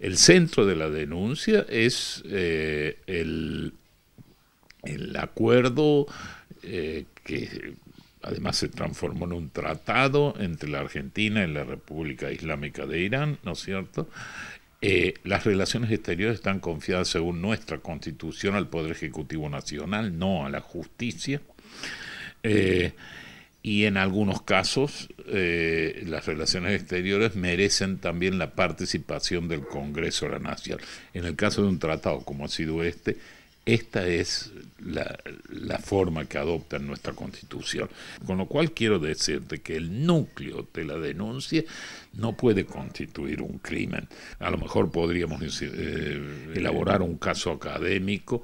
El centro de la denuncia es eh, el, acuerdo eh, que además se transformó en un tratado entre la Argentina y la República Islámica de Irán, ¿no es cierto? Eh, las relaciones exteriores están confiadas según nuestra constitución al Poder Ejecutivo Nacional, no a la justicia. Eh, y en algunos casos eh, las relaciones exteriores merecen también la participación del Congreso de la Nación. En el caso de un tratado como ha sido este, esta es la, forma que adopta nuestra Constitución. Con lo cual quiero decirte que el núcleo de la denuncia no puede constituir un crimen. A lo mejor podríamos eh, elaborar un caso académico,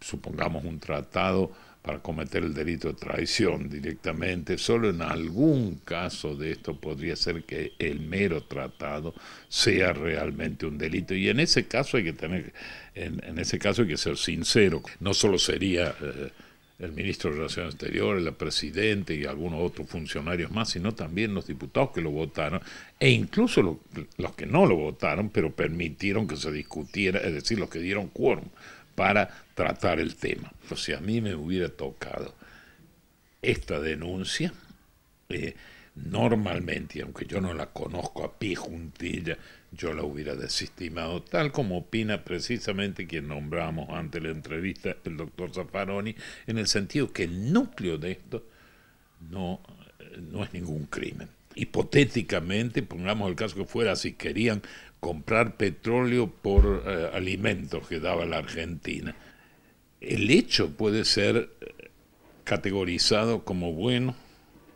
supongamos un tratado para cometer el delito de traición directamente. Solo en algún caso de esto podría ser que el mero tratado sea realmente un delito. Y en ese caso hay que tener, en, en ese caso hay que ser sincero. No solo sería eh, el ministro de Relaciones Exteriores, la presidente y algunos otros funcionarios más, sino también los diputados que lo votaron e incluso los que no lo votaron, pero permitieron que se discutiera, es decir, los que dieron quórum para tratar el tema. O si a mí me hubiera tocado esta denuncia, eh, normalmente, aunque yo no la conozco a pie juntilla, yo la hubiera desestimado, tal como opina precisamente quien nombramos ante la entrevista, el doctor Zaffaroni, en el sentido que el núcleo de esto no, eh, no es ningún crimen hipotéticamente, pongamos el caso que fuera, si querían comprar petróleo por eh, alimentos que daba la Argentina, el hecho puede ser eh, categorizado como bueno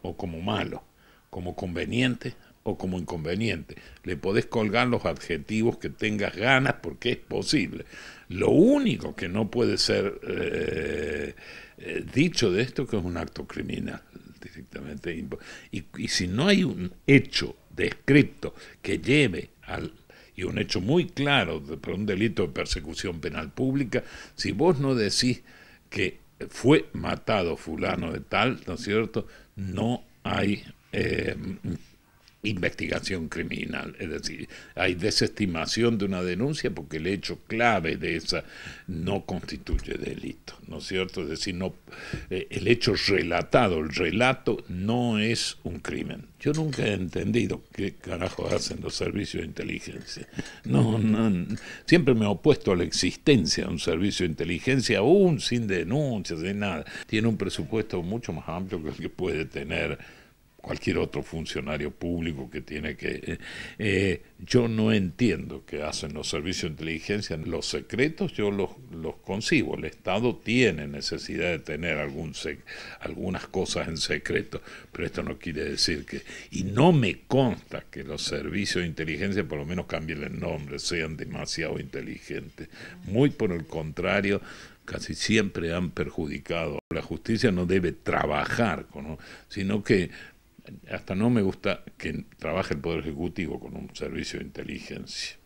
o como malo, como conveniente o como inconveniente. Le podés colgar los adjetivos que tengas ganas porque es posible. Lo único que no puede ser eh, dicho de esto que es un acto criminal y, y si no hay un hecho descrito que lleve al y un hecho muy claro por un delito de persecución penal pública, si vos no decís que fue matado fulano de tal, ¿no es cierto? No hay eh, investigación criminal. Es decir, hay desestimación de una denuncia porque el hecho clave de esa no constituye delito, ¿no es cierto? Es decir, no, eh, el hecho relatado, el relato no es un crimen. Yo nunca he entendido qué carajo hacen los servicios de inteligencia. No, no, siempre me he opuesto a la existencia de un servicio de inteligencia, aún sin denuncias, sin nada. Tiene un presupuesto mucho más amplio que el que puede tener cualquier otro funcionario público que tiene que... Eh, eh, yo no entiendo qué hacen los servicios de inteligencia. Los secretos yo los, los concibo. El Estado tiene necesidad de tener algún algunas cosas en secreto, pero esto no quiere decir que... Y no me consta que los servicios de inteligencia por lo menos cambien el nombre, sean demasiado inteligentes. Muy por el contrario, casi siempre han perjudicado. La justicia no debe trabajar, con, sino que hasta no me gusta que trabaje el Poder Ejecutivo con un servicio de inteligencia.